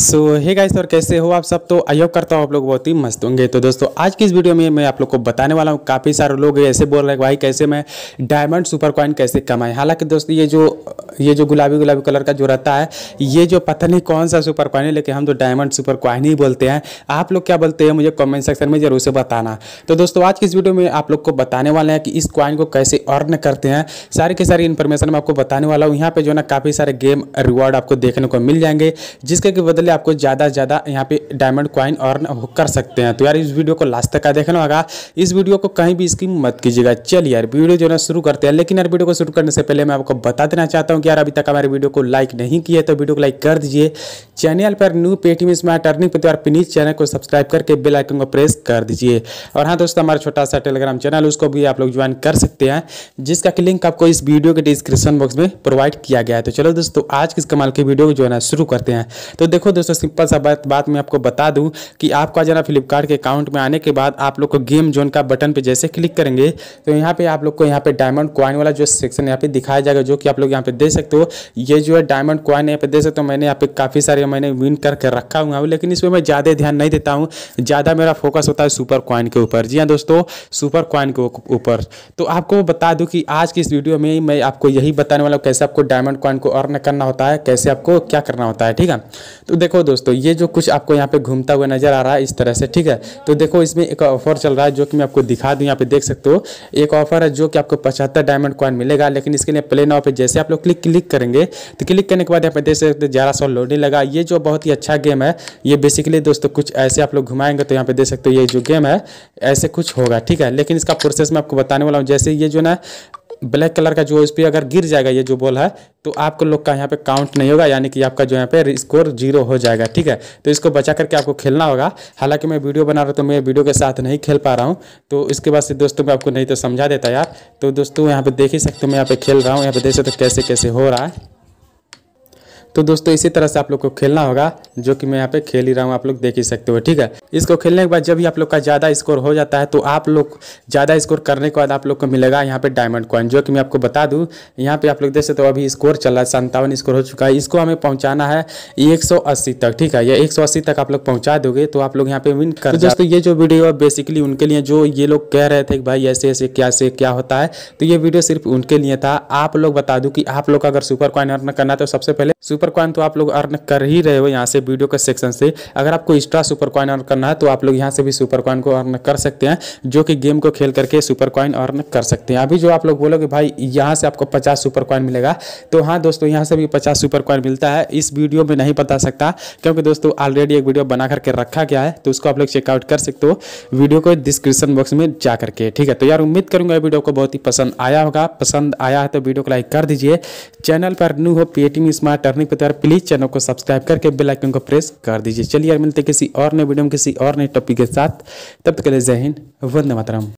सो hey guys और कैसे हो आप सब तो आई होप करता हूँ आप लोग बहुत ही मस्त होंगे तो दोस्तों आज की इस वीडियो में मैं आप लोग को बताने वाला हूँ काफ़ी सारे लोग ऐसे बोल रहे हैं भाई कैसे मैं डायमंड सुपर कॉइन कैसे कमाएं हालांकि दोस्तों ये जो ये जो गुलाबी गुलाबी कलर का जो रहता है ये जो पता नहीं कौन सा सुपर कॉइन है लेकिन हम तो डायमंड सुपर कॉइन ही बोलते हैं आप लोग क्या बोलते हैं मुझे कॉमेंट सेक्शन में जरूर से बताना तो दोस्तों आज की इस वीडियो में आप लोग को बताने वाले हैं कि इस कॉइन को कैसे अर्न करते हैं सारी की सारी इन्फॉर्मेशन मैं आपको बताने वाला हूँ यहाँ पर जो ना काफ़ी सारे गेम रिवॉर्ड आपको देखने को मिल जाएंगे जिसके बदले वाले आपको ज़्यादा ज़्यादा यहाँ पे डायमंड क्वाइन अर्न कर सकते हैं तो यार इस वीडियो को लास्ट तक का देखना होगा इस वीडियो को कहीं भी इसकी मत कीजिएगा चलिए यार वीडियो जो है शुरू करते हैं लेकिन यार वीडियो को शुरू करने से पहले मैं आपको बता देना चाहता हूँ कि यार अभी तक हमारे वीडियो को लाइक नहीं किया तो वीडियो को लाइक कर दीजिए चैनल पर न्यू पेटीएम स्मार्ट अर्निंग पर तो यार प्लीज़ चैनल को सब्सक्राइब करके बेलाइकन को प्रेस कर दीजिए और हाँ दोस्तों हमारा छोटा सा टेलीग्राम चैनल उसको भी आप लोग ज्वाइन कर सकते हैं जिसका कि लिंक आपको इस वीडियो के डिस्क्रिप्शन बॉक्स में प्रोवाइड किया गया है तो चलो दोस्तों आज किस कमाल की वीडियो को जो है ना शुरू करते हैं तो देखो दोस्तों सिंपल सा बात बात मैं आपको बता दूं कि आपका जो ना फ्लिपकार्ट के अकाउंट में आने के बाद आप लोग को गेम जोन का बटन पे जैसे क्लिक करेंगे तो यहाँ पे आप लोग को यहाँ पे डायमंड कॉइन वाला जो सेक्शन यहाँ पे दिखाया जाएगा जो कि आप लोग यहाँ पे दे सकते हो ये जो है डायमंड कॉइन यहाँ पे दे सकते हो मैंने यहाँ पे काफ़ी सारे मैंने विन करके रखा हुआ हूँ लेकिन इसमें मैं ज़्यादा ध्यान नहीं देता हूँ ज़्यादा मेरा फोकस होता है सुपर कॉइन के ऊपर जी हाँ दोस्तों सुपर कॉइन के ऊपर तो आपको बता दूँ कि आज की इस वीडियो में मैं आपको यही बताने वाला हूँ कैसे आपको डायमंड कॉइन को अर्न करना होता है कैसे आपको क्या करना होता है ठीक है तो देखो दोस्तों ये जो कुछ आपको यहाँ पे घूमता हुआ नजर आ रहा है इस तरह से ठीक है तो देखो इसमें एक ऑफर चल रहा है जो कि मैं आपको दिखा दूँ यहाँ पे देख सकते हो एक ऑफर है जो कि आपको पचहत्तर डायमंड कॉइन मिलेगा लेकिन इसके लिए प्ले नाव पर जैसे आप लोग क्लिक क्लिक करेंगे तो क्लिक करने के बाद यहाँ पे देख सकते ग्यारह सौ लोडिंग लगा ये जो बहुत ही अच्छा गेम है ये बेसिकली दोस्तों कुछ ऐसे आप लोग घुमाएंगे तो यहाँ पे देख सकते हो ये जो गेम है ऐसे कुछ होगा ठीक है लेकिन इसका प्रोसेस मैं आपको बताने वाला हूँ जैसे ये जो ना ब्लैक कलर का जो इस पर अगर गिर जाएगा ये जो बॉल है तो आपको लोग का यहाँ पे काउंट नहीं होगा यानी कि आपका जो यहाँ पे स्कोर जीरो हो जाएगा ठीक है तो इसको बचा करके आपको खेलना होगा हालांकि मैं वीडियो बना रहा हूँ तो मैं वीडियो के साथ नहीं खेल पा रहा हूँ तो इसके बाद से दोस्तों मैं आपको नहीं तो समझा देता यार तो दोस्तों यहाँ पर देख ही सकते हो मैं यहाँ पे खेल रहा हूँ यहाँ पे देख सकते हो कैसे कैसे हो रहा है तो दोस्तों इसी तरह से आप लोग को खेलना होगा जो कि मैं यहाँ पे खेल ही रहा हूँ आप लोग देख ही सकते हो ठीक है इसको खेलने के बाद जब भी आप लोग का ज़्यादा स्कोर हो जाता है तो आप लोग ज़्यादा स्कोर करने के बाद आप लोग को मिलेगा यहाँ पे डायमंड कॉइन जो कि मैं आपको बता दूँ यहाँ पे आप लोग देख सकते हो अभी स्कोर चल रहा है संतावन स्कोर हो चुका है इसको हमें पहुँचाना है एक तक ठीक है या एक तक आप लोग पहुँचा दोगे तो आप लोग यहाँ पे विन कर तो दोस्तों ये जो वीडियो है बेसिकली उनके लिए जो ये लोग कह रहे थे कि भाई ऐसे ऐसे क्या से क्या होता है तो ये वीडियो सिर्फ उनके लिए था आप लोग बता दूँ कि आप लोग अगर सुपर कॉइन अर्न करना तो सबसे पहले सुपर सुपर कॉइन तो आप लोग अर्न कर ही रहे हो यहाँ से वीडियो के सेक्शन से अगर आपको एक्स्ट्रा सुपर कॉइन अर्न करना है तो आप लोग यहाँ से भी सुपर कॉइन को अर्न कर सकते हैं जो कि गेम को खेल करके सुपर कॉइन अर्न कर सकते हैं अभी जो आप लोग बोलोगे भाई यहाँ से आपको पचास सुपर कॉइन मिलेगा तो हाँ दोस्तों यहाँ से भी पचास सुपर कॉइन मिलता है इस वीडियो में नहीं बता सकता क्योंकि दोस्तों ऑलरेडी एक वीडियो बना करके रखा गया है तो उसको आप लोग चेकआउट कर सकते हो वीडियो को डिस्क्रिप्शन बॉक्स में जा करके ठीक है तो यार उम्मीद करूंगा वीडियो को बहुत ही पसंद आया होगा पसंद आया है तो वीडियो को लाइक कर दीजिए चैनल पर न्यू हो पेटीएम स्मार्ट टर्निंग तो यार प्लीज़ चैनल को सब्सक्राइब करके बेल आइकन को प्रेस कर दीजिए चलिए यार मिलते किसी और नए वीडियो में किसी और नए टॉपिक के साथ तब तक के लिए जय हिंद वंदे मातरम